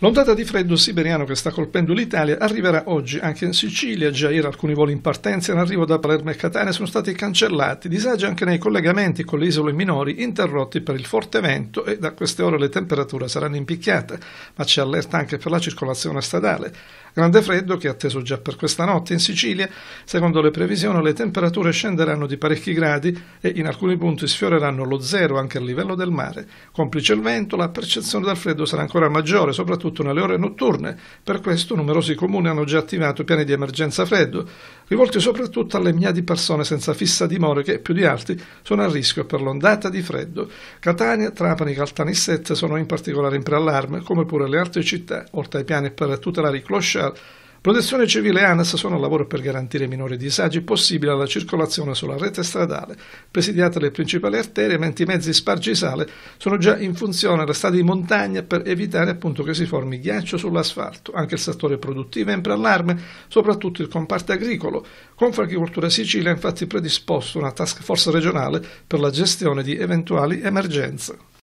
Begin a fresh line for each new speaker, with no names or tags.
L'ondata di freddo siberiano che sta colpendo l'Italia arriverà oggi anche in Sicilia, già ieri alcuni voli in partenza in arrivo da Palermo e Catania sono stati cancellati, disagi anche nei collegamenti con le isole minori interrotti per il forte vento e da queste ore le temperature saranno impicchiate, ma c'è allerta anche per la circolazione stradale. Grande freddo che è atteso già per questa notte in Sicilia, secondo le previsioni le temperature scenderanno di parecchi gradi e in alcuni punti sfioreranno lo zero anche a livello del mare. Complice il vento, la percezione del freddo sarà ancora maggiore, soprattutto soprattutto nelle ore notturne. Per questo numerosi comuni hanno già attivato piani di emergenza freddo, rivolti soprattutto alle migliaia di persone senza fissa dimora che, più di altri, sono a rischio per l'ondata di freddo. Catania, Trapani, Caltanissette sono in particolare in preallarme, come pure le altre città, oltre ai piani per tutelare i clochard Protezione Civile e ANAS sono al lavoro per garantire i minori disagi possibili alla circolazione sulla rete stradale, presidiate le principali arterie, mentre i mezzi spargisale sono già in funzione alla strada di montagna per evitare appunto che si formi ghiaccio sull'asfalto. Anche il settore produttivo è in preallarme, soprattutto il comparto agricolo. Confagricoltura Sicilia ha infatti predisposto una task force regionale per la gestione di eventuali emergenze.